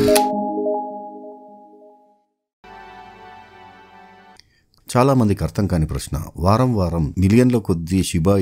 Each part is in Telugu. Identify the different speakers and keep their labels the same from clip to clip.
Speaker 1: Thank you. చాలామందికి అర్థం కాని ప్రశ్న వారం వారం మిలియన్ల కొద్దీ షిబా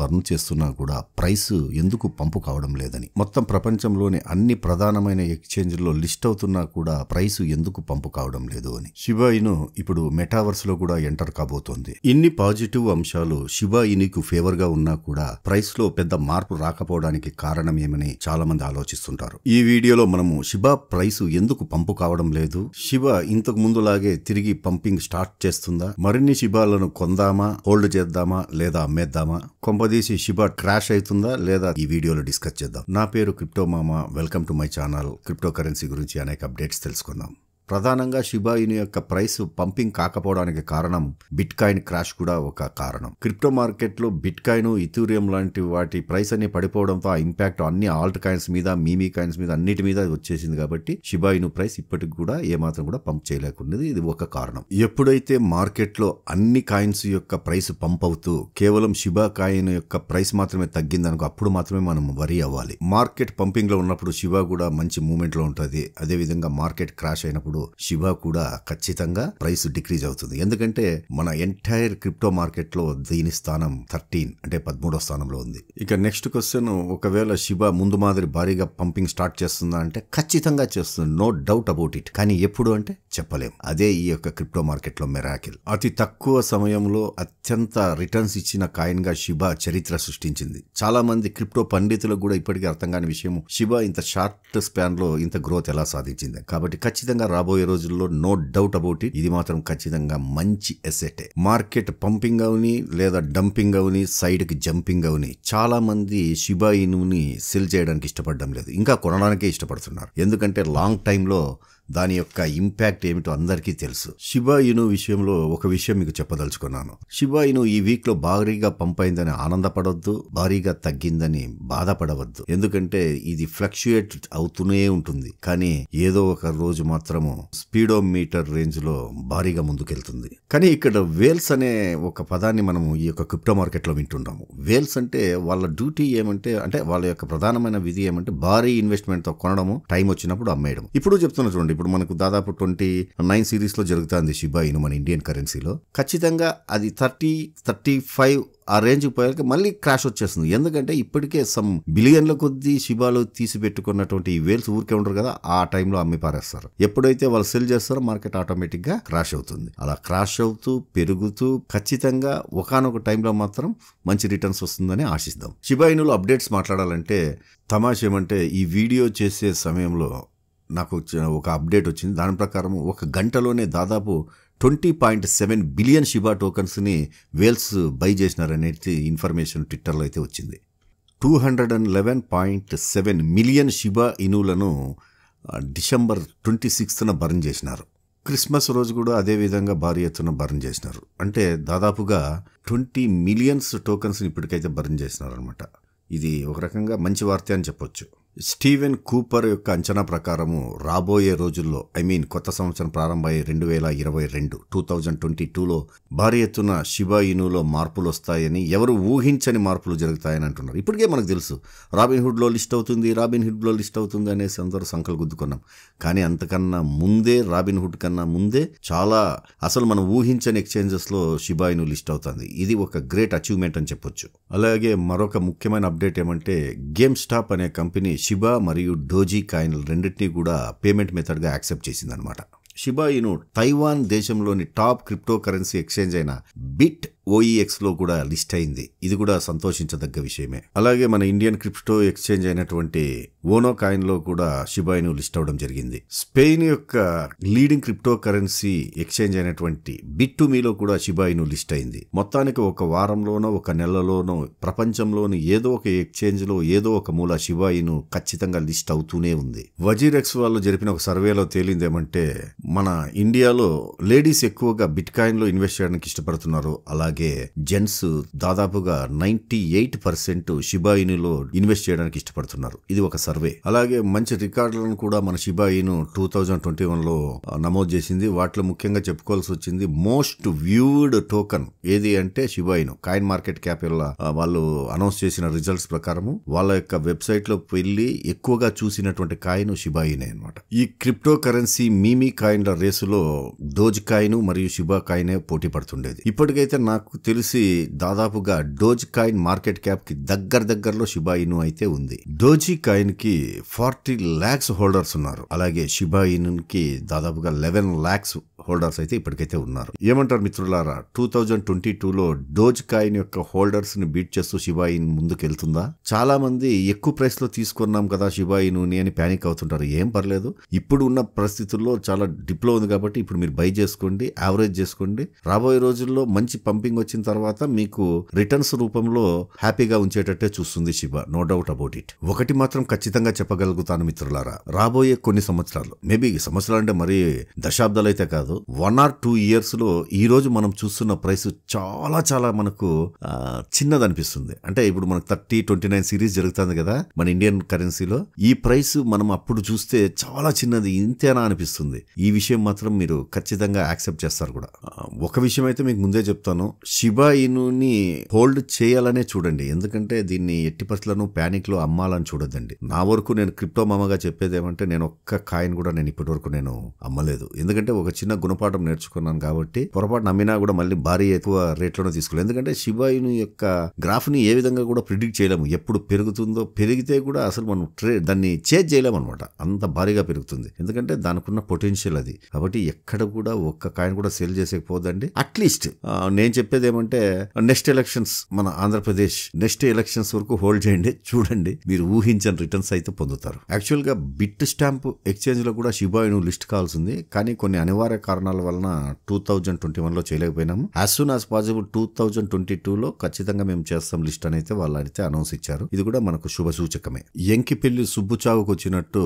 Speaker 1: బర్న్ చేస్తున్నా కూడా ప్రైస్ ఎందుకు పంపు కావడం లేదని మొత్తం ప్రపంచంలోని అన్ని ప్రధానమైన ఎక్స్చేంజ్లో లిస్ట్ అవుతున్నా కూడా ప్రైస్ ఎందుకు పంపు కావడం లేదు అని షిబా ఇను ఇప్పుడు మెటావర్స్ లో కూడా ఎంటర్ కాబోతోంది ఇన్ని పాజిటివ్ అంశాలు షిబా ఇనుకు ఫేవర్ గా ఉన్నా కూడా ప్రైస్ లో పెద్ద మార్పు రాకపోవడానికి కారణం ఏమని చాలా మంది ఆలోచిస్తుంటారు ఈ వీడియోలో మనము షిబా ప్రైస్ ఎందుకు పంపు కావడం లేదు షిబా ఇంతకు ముందులాగే తిరిగి పంపింగ్ స్టార్ట్ చేస్తుందా ఉందా మరిన్ని శిబాలను కొందామా హోల్డ్ చేద్దామా లేదా అమ్మేద్దామా కొంపదీసి శిబా క్రాష్ అవుతుందా లేదా ఈ వీడియోలో డిస్కస్ చేద్దాం నా పేరు క్రిప్టో మామ welcome to my channel cryptocurrency గురించి అనేక అప్డేట్స్ తెలుసుకుందాం ప్రధానంగా శిబాయిని యొక్క ప్రైస్ పంపింగ్ కాకపోవడానికి కారణం బిట్కాయిన్ క్రాష్ కూడా ఒక కారణం క్రిప్టో మార్కెట్లో బిట్కాయిన్ ఇథూరియం లాంటి వాటి ప్రైస్ అన్ని పడిపోవడంతో ఆ ఇంపాక్ట్ అన్ని ఆల్ట్ కాయిన్స్ మీద మీమీ కాయిన్స్ మీద అన్నిటి మీద వచ్చేసింది కాబట్టి శిబాయిను ప్రైస్ ఇప్పటికి కూడా ఏమాత్రం కూడా పంప్ చేయలేకున్నది ఇది ఒక కారణం ఎప్పుడైతే మార్కెట్లో అన్ని కాయిన్స్ యొక్క ప్రైస్ పంప్ అవుతూ కేవలం షిబా కాయిన్ యొక్క ప్రైస్ మాత్రమే తగ్గిందనుకో అప్పుడు మాత్రమే మనం వరి అవ్వాలి మార్కెట్ పంపింగ్ లో ఉన్నప్పుడు శివ కూడా మంచి మూమెంట్ లో ఉంటుంది అదేవిధంగా మార్కెట్ క్రాష్ అయినప్పుడు వచ్చినప్పుడు శివ కూడా ఖచ్చితంగా ప్రైస్ డిక్రీజ్ అవుతుంది ఎందుకంటే మన ఎంటైర్ క్రిప్టో మార్కెట్ లో దీని స్థానం థర్టీన్ అంటే పదమూడో స్థానంలో ఉంది ఇక నెక్స్ట్ క్వశ్చన్ ఒకవేళ శివ ముందు మాదిరి భారీగా పంపింగ్ స్టార్ట్ చేస్తుందా అంటే ఖచ్చితంగా చేస్తుంది నో డౌట్ అబౌట్ ఇట్ కానీ ఎప్పుడు అంటే చెప్పలేం అదే ఈ యొక్క క్రిప్టో మార్కెట్ లో మెరాకిల్ అతి తక్కువ సమయంలో అత్యంత రిటర్న్స్ ఇచ్చిన కాయిన్ గా శివ చరిత్ర సృష్టించింది చాలా మంది క్రిప్టో పండితులకు కూడా ఇప్పటికీ అర్థం కాని విషయం శివ ఇంత షార్ట్ స్పాన్ లో ఇంత గ్రోత్ ఎలా సాధించింది కాబట్టి ఖచ్చితంగా రాబో రాబోయే రోజుల్లో నో డౌట్ అబౌట్ ఇట్ ఇది మాత్రం ఖచ్చితంగా మంచి ఎసెటే మార్కెట్ పంపింగ్ అవుని లేదా డంపింగ్ అవుని సైడ్కి జంపింగ్ అవుని చాలా మంది షిబా సెల్ చేయడానికి ఇష్టపడడం లేదు ఇంకా కొనడానికే ఇష్టపడుతున్నారు ఎందుకంటే లాంగ్ టైంలో దాని యొక్క ఇంపాక్ట్ ఏమిటో అందరికీ తెలుసు శివాయును విషయంలో ఒక విషయం మీకు చెప్పదలుచుకున్నాను శివాయును ఈ వీక్ లో భారీగా పంపైందని ఆనందపడవద్దు భారీగా తగ్గిందని బాధపడవద్దు ఎందుకంటే ఇది ఫ్లక్చుయేట్ అవుతూనే ఉంటుంది కానీ ఏదో ఒక రోజు మాత్రము స్పీడో మీటర్ రేంజ్ లో భారీగా ముందుకెళ్తుంది కానీ ఇక్కడ వేల్స్ అనే ఒక పదాన్ని మనము ఈ యొక్క క్రిప్టో మార్కెట్ లో వింటున్నాము వేల్స్ అంటే వాళ్ళ డ్యూటీ ఏమంటే అంటే వాళ్ళ యొక్క ప్రధానమైన విధి ఏమంటే భారీ ఇన్వెస్ట్మెంట్ తో కొనడము టైం వచ్చినప్పుడు అమ్మేయడం ఇప్పుడు చెప్తున్నా చూడండి ఇప్పుడు మనకు దాదాపు ట్వంటీ నైన్ సిరీస్లో జరుగుతుంది షిబా ఇను మన ఇండియన్ కరెన్సీలో ఖచ్చితంగా అది థర్టీ థర్టీ ఫైవ్ ఆ రేంజ్ పోయాక మళ్ళీ క్రాష్ వచ్చేస్తుంది ఎందుకంటే ఇప్పటికే సమ్ బిలియన్ల కొద్దీ శిబాలు తీసిపెట్టుకున్నటువంటి ఈ వేల్స్ ఊరికే ఉండరు కదా ఆ టైంలో అమ్మి పారేస్తారు ఎప్పుడైతే వాళ్ళు సెల్ చేస్తారో మార్కెట్ ఆటోమేటిక్ గా క్రాష్ అవుతుంది అలా క్రాష్ అవుతూ పెరుగుతూ ఖచ్చితంగా ఒకనొక టైంలో మాత్రం మంచి రిటర్న్స్ వస్తుందని ఆశిస్తాం శిబాయినులు అప్డేట్స్ మాట్లాడాలంటే తమాషేమంటే ఈ వీడియో చేసే సమయంలో నాకు వచ్చిన ఒక అప్డేట్ వచ్చింది దాని ప్రకారం ఒక గంటలోనే దాదాపు twenty point seven billion Shiba టోకన్స్ని వేల్స్ బై చేసినారనేది ఇన్ఫర్మేషన్ ట్విట్టర్లో అయితే వచ్చింది two hundred and eleven point seven million Shiba ఇనువులను డిసెంబర్ ట్వంటీ సిక్స్త్న బర్న్ చేసినారు క్రిస్మస్ రోజు కూడా అదే విధంగా భారీ ఎత్తున బర్న్ చేసినారు అంటే దాదాపుగా ట్వంటీ మిలియన్స్ టోకన్స్ని ఇప్పటికైతే బర్న్ చేసినారనమాట ఇది ఒక రకంగా మంచి వార్త అని చెప్పొచ్చు స్టీవెన్ కూపర్ యొక్క అంచనా ప్రకారము రాబోయే రోజుల్లో ఐ మీన్ కొత్త సంవత్సరం ప్రారంభమయ్యే రెండు వేల ఇరవై రెండు టూ థౌజండ్ ట్వంటీ టూలో భారీ ఎత్తున షిబాయినులో మార్పులు వస్తాయని ఎవరు ఊహించని మార్పులు జరుగుతాయని అంటున్నారు ఇప్పటికే మనకు తెలుసు రాబిన్ హుడ్లో లిస్ట్ అవుతుంది రాబిన్ హుడ్లో లిస్ట్ అవుతుంది అనేసి అందరూ సంకలు గుద్దుకున్నాం కానీ అంతకన్నా ముందే రాబిన్ హుడ్ కన్నా ముందే చాలా అసలు మనం ఊహించని ఎక్స్చేంజెస్లో షిబాయిను లిస్ట్ అవుతుంది ఇది ఒక గ్రేట్ అచీవ్మెంట్ అని చెప్పొచ్చు అలాగే మరొక ముఖ్యమైన అప్డేట్ ఏమంటే గేమ్ స్టాప్ అనే కంపెనీ షిబా మరియు డోజీ కాయిన్లు రెండింటినీ కూడా పేమెంట్ మెథడ్గా యాక్సెప్ట్ చేసిందనమాట షిబా ఇను తైవాన్ దేశంలోని టాప్ క్రిప్టో కరెన్సీ ఎక్స్చేంజ్ అయిన బిట్ ఓఈఎక్స్లో e కూడా లిస్ట్ అయింది ఇది కూడా సంతోషించదగ్గ విషయమే అలాగే మన ఇండియన్ క్రిప్టో ఎక్స్చేంజ్ అయినటువంటి ఓనో లో కూడా షిబాయిను లిస్ట్ అవడం జరిగింది స్పెయిన్ యొక్క లీడింగ్ క్రిప్టో కరెన్సీ ఎక్స్చేంజ్ అయినటువంటి బిట్ మీలో కూడా షిబాయిను లిస్ట్ అయింది మొత్తానికి ఒక వారంలోనో ఒక నెలలోనో ప్రపంచంలోని ఏదో ఒక ఎక్స్చేంజ్లో ఏదో ఒక మూల షిబాయిను ఖచ్చితంగా లిస్ట్ అవుతూనే ఉంది వజీరెక్స్ వాళ్ళు జరిపిన ఒక సర్వేలో తేలిందేమంటే మన ఇండియాలో లేడీస్ ఎక్కువగా బిట్ కాయిన్లో ఇన్వెస్ట్ చేయడానికి ఇష్టపడుతున్నారు అలాగే అలాగే జెంట్స్ దాదాపుగా నైన్టీ ఎయిట్ పర్సెంట్ షిబాయినిలో ఇన్వెస్ట్ చేయడానికి ఇష్టపడుతున్నారు ఇది ఒక సర్వే అలాగే మంచి రికార్డులను కూడా మన షిబాయిను టూ థౌజండ్ ట్వంటీ వన్లో నమోదు చేసింది వాటిలో ముఖ్యంగా చెప్పుకోవాల్సి వచ్చింది మోస్ట్ వ్యూడ్ టోకన్ ఏది అంటే షిబాయిను కాయిన్ మార్కెట్ క్యాప్ వాళ్ళు అనౌన్స్ చేసిన రిజల్ట్స్ ప్రకారము వాళ్ళ యొక్క వెబ్సైట్ లో వెళ్ళి ఎక్కువగా చూసినటువంటి కాయిన్ షిబాయినే అనమాట ఈ క్రిప్టో కరెన్సీ మీమీ కాయిన్ల రేసులో డోజ్ కాయిన్ మరియు షిబా కాయినే పోటీ పడుతుండేది ఇప్పటికైతే నాకు నాకు తెలిసి దాదాపుగా డోజ్ కాయిన్ మార్కెట్ క్యాప్ కి దగ్గర దగ్గరలో షిబాయిను అయితే ఉంది డోజీ కాయిన్ కి ఫార్టీ ల్యాక్స్ హోల్డర్స్ ఉన్నారు అలాగే షిబాయిను కి దాదాపుగా లెవెన్ ల్యాక్స్ హోల్డర్స్ అయితే ఇప్పటికైతే ఉన్నారు ఏమంటారు మిత్రులారా టూ థౌజండ్ ట్వంటీ టూలో డోజ్ కాయిన్ యొక్క హోల్డర్స్ ని బీట్ చేస్తూ షిబాయిన్ ముందుకెళ్తుందా చాలా మంది ఎక్కువ ప్రైస్ లో తీసుకున్నాం కదా షిబాయిను అని ప్యానిక్ అవుతుంటారు ఏం పర్లేదు ఇప్పుడు ఉన్న పరిస్థితుల్లో చాలా డిప్లో ఉంది కాబట్టి ఇప్పుడు మీరు బై చేసుకోండి యావరేజ్ చేసుకోండి రాబోయే రోజుల్లో మంచి పంపింగ్ రేటింగ్ వచ్చిన తర్వాత మీకు రిటర్న్స్ రూపంలో హ్యాపీగా ఉంచేటట్టే చూస్తుంది Shiba no doubt about it ఒకటి మాత్రం ఖచ్చితంగా చెప్పగలుగుతాను మిత్రులారా రాబోయే కొన్ని సంవత్సరాలు మేబీ సంవత్సరాలు అంటే మరి దశాబ్దాలు అయితే కాదు వన్ ఆర్ టూ ఇయర్స్ లో ఈ రోజు మనం చూస్తున్న ప్రైస్ చాలా చాలా మనకు చిన్నది అనిపిస్తుంది అంటే ఇప్పుడు మనకు థర్టీ ట్వంటీ నైన్ సిరీస్ జరుగుతుంది కదా మన ఇండియన్ కరెన్సీలో ఈ ప్రైస్ మనం అప్పుడు చూస్తే చాలా చిన్నది ఇంతేనా అనిపిస్తుంది ఈ విషయం మాత్రం మీరు ఖచ్చితంగా యాక్సెప్ట్ చేస్తారు కూడా ఒక విషయం అయితే మీకు ముందే చెప్తాను షిబా ఇనుని హోల్డ్ చేయాలనే చూడండి ఎందుకంటే దీన్ని ఎట్టి పరిస్థితులను ప్యానిక్ లో అమ్మాలని చూడొద్దండి నా వరకు నేను క్రిప్టో మామగా చెప్పేది ఏమంటే నేను ఒక్క కాయిన్ కూడా నేను ఇప్పటి వరకు నేను అమ్మలేదు ఎందుకంటే ఒక చిన్న గుణపాఠం నేర్చుకున్నాను కాబట్టి పొరపాటు నమ్మినా కూడా మళ్ళీ భారీ ఎక్కువ రేట్లోనే తీసుకోలేదు ఎందుకంటే శివాయును యొక్క గ్రాఫ్ ని ఏ విధంగా కూడా ప్రిడిక్ట్ చేయలేము ఎప్పుడు పెరుగుతుందో పెరిగితే కూడా అసలు మనం ట్రే దాన్ని చేంజ్ చేయలేము అనమాట అంత భారీగా పెరుగుతుంది ఎందుకంటే దానికున్న పొటెన్షియల్ అది కాబట్టి ఎక్కడ కూడా ఒక్క కాయిన్ కూడా సేల్ చేసేకపోదండి అట్లీస్ట్ నేను చెప్పేది ఏమంటే నెక్స్ట్ ఎలక్షన్స్ మన ఆంధ్రప్రదేశ్ నెక్స్ట్ ఎలక్షన్స్ వరకు హోల్డ్ చేయండి చూడండి మీరు ఊహించని రిటర్న్స్ అయితే పొందుతారు యాక్చువల్ గా బిట్ స్టాంప్ ఎక్స్చేంజ్ లో కూడా శిబాయిను లిస్ట్ కావాల్సింది కానీ కొన్ని అనివార్య కారణాల వలన టూ థౌజండ్ ట్వంటీ వన్ లో చేయలేకపోయినాము as soon as possible two thousand twenty two లో ఖచ్చితంగా మేము చేస్తాం లిస్ట్ అని అయితే వాళ్ళు అయితే అనౌన్స్ ఇచ్చారు ఇది కూడా మనకు శుభ సూచకమే ఎంకిపెల్లి చావుకు వచ్చినట్టు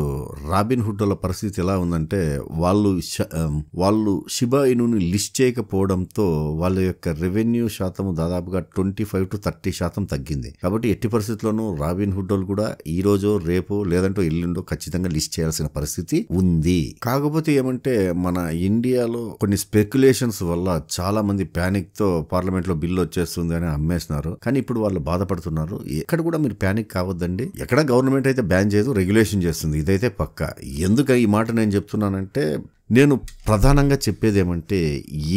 Speaker 1: రాబిన్ హుడ్ పరిస్థితి ఎలా ఉందంటే వాళ్ళు వాళ్ళు శిబాయిను లిస్ట్ చేయకపోవడంతో వాళ్ళ యొక్క రెవెన్యూ శాతం దాదాపుగా ట్వంటీ ఫైవ్ టు థర్టీ శాతం తగ్గింది కాబట్టి ఎట్టి పరిస్థితుల్లోనూ రాబిన్ హుడ్ కూడా ఈ రోజు రేపు లేదంటే ఎల్లుండో ఖచ్చితంగా లిస్ట్ చేయాల్సిన పరిస్థితి ఉంది కాకపోతే ఏమంటే మన ఇండియాలో కొన్ని స్పెక్యులేషన్స్ వల్ల చాలా మంది ప్యానిక్ తో పార్లమెంట్ లో బిల్లు వచ్చేస్తుంది అని అమ్మేస్తున్నారు కానీ ఇప్పుడు వాళ్ళు బాధపడుతున్నారు ఎక్కడ కూడా మీరు ప్యానిక్ కావద్దండి ఎక్కడ గవర్నమెంట్ అయితే బ్యాన్ చేయదు రెగ్యులేషన్ చేస్తుంది ఇదైతే పక్క ఎందుకు ఈ మాట నేను చెప్తున్నానంటే నేను ప్రధానంగా చెప్పేది ఏమంటే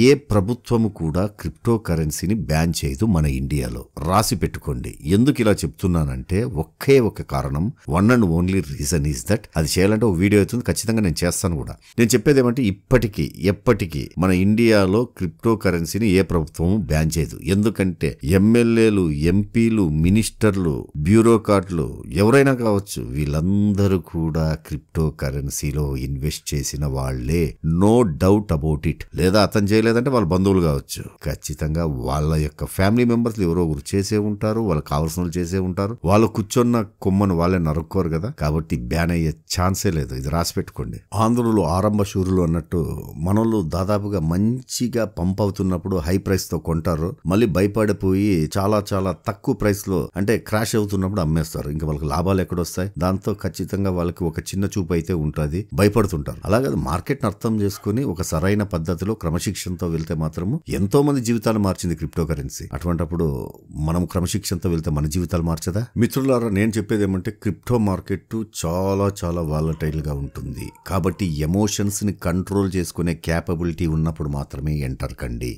Speaker 1: ఏ ప్రభుత్వము కూడా క్రిప్టో కరెన్సీని బ్యాన్ చేయదు మన ఇండియాలో రాసి పెట్టుకోండి ఎందుకు ఇలా చెప్తున్నానంటే ఒకే ఒక కారణం one and only reason is that అది చేయాలంటే ఒక వీడియో అవుతుంది ఖచ్చితంగా నేను చేస్తాను కూడా నేను చెప్పేది ఏమంటే ఇప్పటికీ ఎప్పటికీ మన ఇండియాలో క్రిప్టో కరెన్సీని ఏ ప్రభుత్వము బ్యాన్ చేయదు ఎందుకంటే ఎమ్మెల్యేలు ఎంపీలు మినిస్టర్లు బ్యూరోక్రాట్లు ఎవరైనా కావచ్చు వీళ్ళందరూ కూడా క్రిప్టో కరెన్సీలో ఇన్వెస్ట్ చేసిన వాళ్లే నో డౌట్ అబౌట్ ఇట్ లేదా అతను చేయలేదంటే వాళ్ళ బంధువులు కావచ్చు ఖచ్చితంగా వాళ్ళ యొక్క ఫ్యామిలీ మెంబర్స్ ఎవరో ఒకరు చేసే ఉంటారు వాళ్ళకి కావాల్సిన చేసే ఉంటారు వాళ్ళు కూర్చున్న కొమ్మను వాళ్ళే నరుక్కోరు కదా కాబట్టి బ్యాన్ అయ్యే ఛాన్సే లేదు ఇది రాసి పెట్టుకోండి ఆంధ్రులు ఆరంభ షూరులు అన్నట్టు మనోళ్ళు దాదాపుగా మంచిగా పంప్ అవుతున్నప్పుడు హై ప్రైస్ తో కొంటారు మళ్ళీ భయపడిపోయి చాలా చాలా తక్కువ ప్రైస్ లో అంటే క్రాష్ అవుతున్నప్పుడు అమ్మేస్తారు ఇంకా వాళ్ళకి లాభాలు ఎక్కడొస్తాయి దాంతో ఖచ్చితంగా వాళ్ళకి ఒక చిన్న చూపు అయితే ఉంటుంది భయపడుతుంటారు అలాగే మార్కెట్ అర్థం చేసుకుని ఒక సరైన పద్ధతిలో క్రమశిక్షణతో వెళ్తే మాత్రము ఎంతో మంది జీవితాలు మార్చింది క్రిప్టో కరెన్సీ అటువంటప్పుడు మనం క్రమశిక్షణతో వెళ్తే మన జీవితాలు మార్చదా మిత్రులారా నేను చెప్పేది ఏమంటే క్రిప్టో మార్కెట్ చాలా చాలా వాలటైల్ గా ఉంటుంది కాబట్టి ఎమోషన్స్ ని కంట్రోల్ చేసుకునే క్యాపబిలిటీ ఉన్నప్పుడు మాత్రమే ఎంటర్ కండి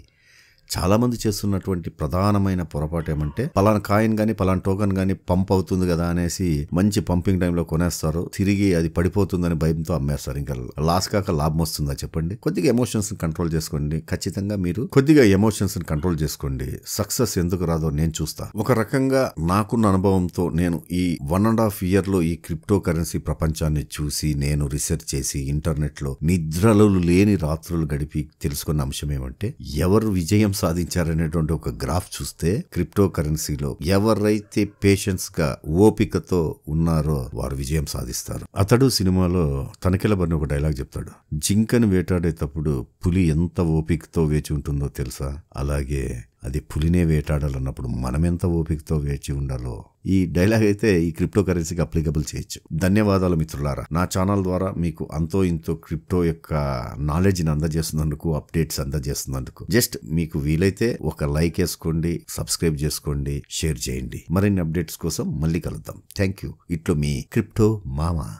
Speaker 1: చాలామంది చేస్తున్నటువంటి ప్రధానమైన పొరపాటు ఏమంటే పలానా కాయిన్ కానీ పలానా టోకన్ కానీ పంప్ అవుతుంది కదా అనేసి మంచి పంపింగ్ టైంలో కొనేస్తారు తిరిగి అది పడిపోతుందని భయంతో అమ్మేస్తారు ఇంకా లాస్ కాక లాభం వస్తుందా చెప్పండి కొద్దిగా ఎమోషన్స్ కంట్రోల్ చేసుకోండి ఖచ్చితంగా మీరు కొద్దిగా ఎమోషన్స్ కంట్రోల్ చేసుకోండి సక్సెస్ ఎందుకు రాదో నేను చూస్తా ఒక రకంగా నాకున్న అనుభవంతో నేను ఈ వన్ అండ్ హాఫ్ ఇయర్ లో ఈ క్రిప్టో కరెన్సీ ప్రపంచాన్ని చూసి నేను రీసెర్చ్ చేసి ఇంటర్నెట్ లో నిద్రలు లేని రాత్రులు గడిపి తెలుసుకున్న అంశం ఏమంటే ఎవరు విజయం సాధించారనేటువంటి ఒక గ్రాఫ్ చూస్తే క్రిప్టో కరెన్సీలో ఎవరైతే పేషెన్స్ గా ఓపికతో ఉన్నారో వారు విజయం సాధిస్తారు అతడు సినిమాలో తనకెలబడిన ఒక డైలాగ్ చెప్తాడు జింకను వేటాడేటప్పుడు పులి ఎంత ఓపికతో వేచి ఉంటుందో తెలుసా అలాగే అది పులినే వేటాడాలన్నప్పుడు మనమెంత ఓపికతో వేచి ఉండాలో ఈ డైలాగ్ అయితే ఈ క్రిప్టో కరెన్సీకి అప్లికబుల్ చేయొచ్చు ధన్యవాదాలు మిత్రులారా నా ఛానల్ ద్వారా మీకు అంతో ఇంతో క్రిప్టో యొక్క నాలెడ్జ్ని అందజేస్తున్నందుకు అప్డేట్స్ అందజేస్తున్నందుకు జస్ట్ మీకు వీలైతే ఒక లైక్ వేసుకోండి సబ్స్క్రైబ్ చేసుకోండి షేర్ చేయండి మరిన్ని అప్డేట్స్ కోసం మళ్ళీ కలుద్దాం థ్యాంక్ యూ ఇట్లు మీ క్రిప్టో మామా